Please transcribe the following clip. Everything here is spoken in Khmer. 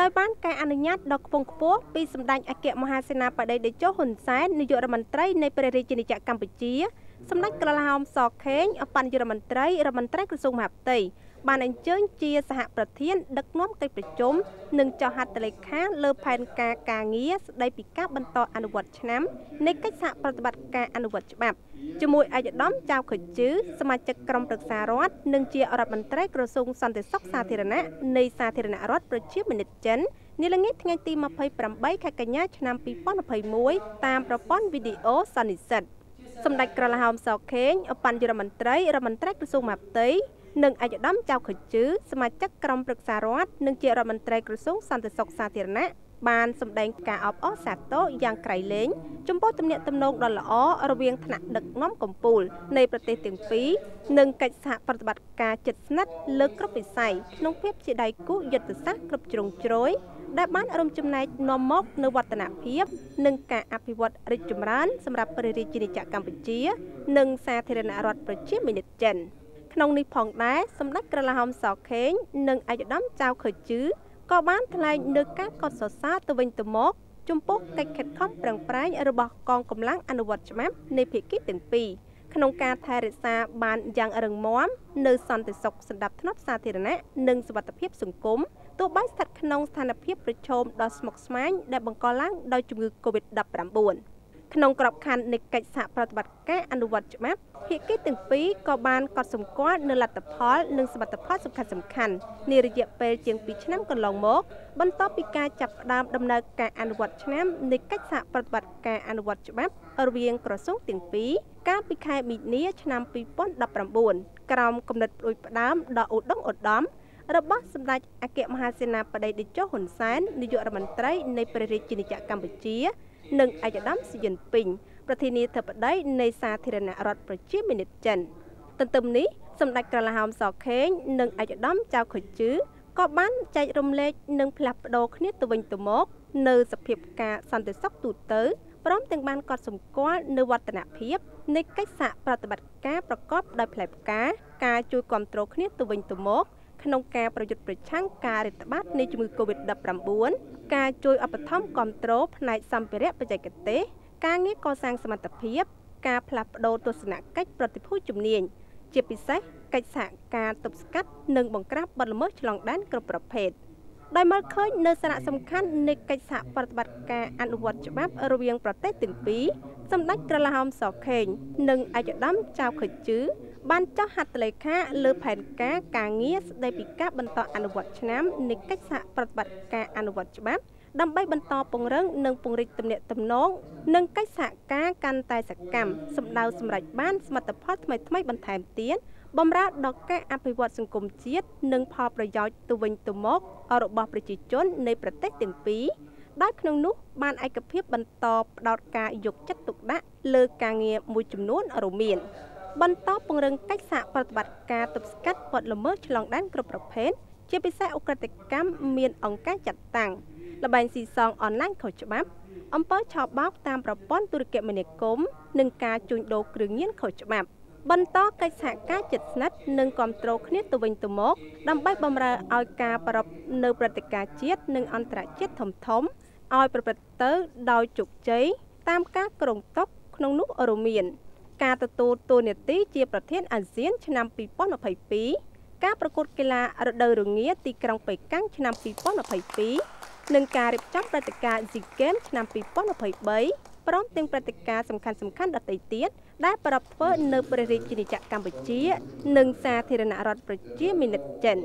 ដោយបានការអនុញ្ញាតដ៏ខ្ពង់ខ្ពស់ពីសម្ដេចអគ្គមហាសេនាបតីតេជោហ៊ុនសែននាយករដ្ឋមន្ត្រីនៃព្រះរាជាណាចក្រកម្ពុជាសម្ដេចក្រឡោមសខេងអបញ្ញរដ្ឋមន្ត្រីរដ្ឋមន្ត្រីក្រសួងមហាផ្ទៃបានអញ្ជើញជាសហប្រធានដឹកនាំកិច្ចប្រជុំនិងចុះហត្ថលេខាលើផែនការការងារស្ដីពីការបន្តអនុវត្តឆ្នាំនៃកិច្ចសហប្រតិបត្តិការអនុវត្តច្បាប់។ជាមួយឯកឧត្តមចៅខុជឺសមាជិកក្រុមប្រឹក្សារដ្ឋនិងជារដ្ឋមន្ត្រីក្រសួងសន្តិសុខសាធារណៈនៃសាធារណរដ្ឋប្រជាមានិតចិននាល្ងាចថ្ងៃទី28ខែកញ្ញាឆ្នាំ2021តាមប្រព័ន្ធវីដេអូសន្និសិទសម្ដេចក្រឡាហោមសខេងអបញ្ញរដ្ឋមន្ត្រីរដ្ឋមន្ត្រីក្រសួងមហាផ្ទៃនិងឯកឧត្តមចៅខុជឺសមាជិកក្រុមប្រឹក្សារដ្ឋនិងជារដ្ឋមន្ត្រីក្រសួងសន្តិសុខសាធារណៈបានសម្ដែងការអបអរសាទរយ៉ាងក្រៃលែងចំពោះទំនាក់ទំនងដ៏ល្អរវាងថ្នាក់ដឹកនាំកម្ពុជានៃប្រទេសទាំងពីរនិងកិច្ចសហប្រតិបត្តិការជិតស្និទ្ធលើគ្រប់វិស័យក្នុងភាពជាដៃគូយុទ្ធសាស្ត្រគ្រប់ជ្រុងជ្រោយដែលបានរួមចំណែកនាំមកនូវវឌ្ឍនភាពនិងការអភិវឌ្ឍរីកចម្រើនសម្រាប់ព្រះរាជាណាចក្រកម្ពុជា និងសាធារណរដ្ឋប្រជាមានិតចិន ក្នុងនេះផងដែរសម្ដេចក្រឡាហោមសខេងនិងឯកឧត្តមចៅខើជឺក៏បានថ្លែងលើការកោតសរសើរទៅវិញទៅមកចំពោះកិច្ចខិតខំប្រឹងប្រែងរបស់កងកម្លាំងអនុវត្តច្បាប់នៃភាគីទាំងពីរក្នុងការថែរក្សាបានយ៉ាងរឹងមាំនៅសន្តិសុខសម្ដាប់ធ្នាប់សាធារណៈនិងសុវត្ថិភាពសង្គមទោះបីស្ថិតក្នុងស្ថានភាពប្រឈមដ៏ស្មុគស្មាញដែលបង្កឡើងដោយជំងឺ Covid-19 ក្នុងក្របខ័ណ្ឌនៃកិច្ចសហប្រតិបត្តិការអនុវត្តច្បាប់ភាគីទាំងពីរក៏បានកត់សម្គាល់នូវលទ្ធផលនិងសមិទ្ធផលសំខាន់សំខាន់នារយៈពេលជាង2ឆ្នាំកន្លងមកបន្ទាប់ពីការចាប់ផ្ដើមដំណើរការអនុវត្តឆ្នាំនៃកិច្ចសហប្រតិបត្តិការអនុវត្តច្បាប់រវាងក្រសួងទាំងពីរកាលពីខែមីនាឆ្នាំ2019ក្រោមគំនិតផ្ដួចផ្ដើមដ៏ឧត្តមឧត្តមរបស់សម្ដេចអគ្គមហាសេនាបតីតេជោហ៊ុនសែននាយករដ្ឋមន្ត្រី នៃព្រះរាជាណាចក្រកម្ពុជានិងឯកឧត្តមស៊ីយុនពីងប្រធានាធិបតី នៃសាធារណរដ្ឋប្រជាមានិតចិនទន្ទឹមនេះសម្ដេចក្រឡាហោមសខេងនិងឯកឧត្តមចៅខុជឺក៏បានចែករំលែកនិងផ្លាស់ប្ដូរគ្នាទៅវិញទៅមក នៅសភាពការសន្តិសុខទូទៅព្រម ទាំងបានកត់សម្គាល់នៅវឌ្ឍនភាពនៃកិច្ចសហប្រតិបត្តិការប្រកបដោយផ្លែផ្កាការជួយគ្រប់គ្រងគ្នាទៅវិញទៅមក ក្នុងការប្រយុទ្ធប្រឆាំងការរាតត្បាតនៃជំងឺ Covid-19 ការជួយឧបត្ថម្ភគ្រប់គ្រងផ្នែកសម្ភារៈបច្ចេកទេសការងារកសាងសមត្ថភាព ការផ្លាស់ប្តូរទស្សនកិច្ចប្រតិភូជំនាញជាពិសេសកិច្ចសហការទប់ស្កាត់និងបង្ក្រាបបទល្មើសឆ្លងដែនគ្រប់ប្រភេទដោយមើលឃើញនៅសារៈសំខាន់នៃកិច្ចសហប្រតិបត្តិការអនុវត្តច្បាប់រវាង ប្រទេសទាំងពីរសម្ដេចក្រឡាហោមសខេងនិងអគ្គឧត្តមចៅខិតជឺបានចុះហត្ថលេខាលើផែនការការងារស្តីពីការបន្តអនុវត្តឆ្នាំនៃកិច្ចសហប្រតិបត្តិការអនុវត្តច្បាប់ដើម្បីបន្តពង្រឹងនិងពង្រីកទំនាក់ទំនងនិងកិច្ចសហការកាន់តែសកម្មសម្ដៅសម្រាប់បានសមិទ្ធផលថ្មីៗបន្ថែមទៀតបំរើដល់ការអភិវឌ្ឍសង្គមជាតិនិងផលប្រយោជន៍ទៅវិញទៅមករបស់ប្រជាជននៃប្រទេសទាំងពីរដោយក្នុងនោះបានឯកភាពបន្តផ្ដោតការយកចិត្តទុកដាក់លើការងារមួយចំនួនរួមមានបន្តពង្រឹងកិច្ចសហប្រតិបត្តិការទប់ស្កាត់បទល្មើសឆ្លងដែនគ្រប់ប្រភេទជាពិសេសអ ுக ្រិតកម្មមានអង្គការចាត់តាំងលបែងស៊ីសងអនឡាញខុសច្បាប់អំពើឆោបបោក តាមប្រព័ន្ធទូរគមនាគមន៍និងការជួញដូរគ្រឿងញៀនខុសច្បាប់បន្តកិច្ចសហការជិតស្និទ្ធនិងគ្រប់គ្រងគ្នាទៅវិញទៅមកដើម្បីបម្រើឲ្យការប្រពនៅព្រឹត្តិការណ៍ជាតិនិងអន្តរជាតិធំធំឲ្យប្រព្រឹត្តទៅដោយជោគជ័យតាមការគ្រោងទុកក្នុងនោះរួមមានការទទួលតួនាទីជាប្រធានអាស៊ានឆ្នាំ2022ការប្រកួតកីឡារដូវរងាទីក្រុងប៉េកាំងឆ្នាំ2022និងការរៀបចំព្រឹត្តិការណ៍ SEA Games ឆ្នាំ2023ព្រមទាំងព្រឹត្តិការណ៍សំខាន់ៗដទៃទៀតដែលប្រពធ្វើនៅព្រះរាជាណាចក្រកម្ពុជា និងសាធារណរដ្ឋប្រជាមានិតចិន។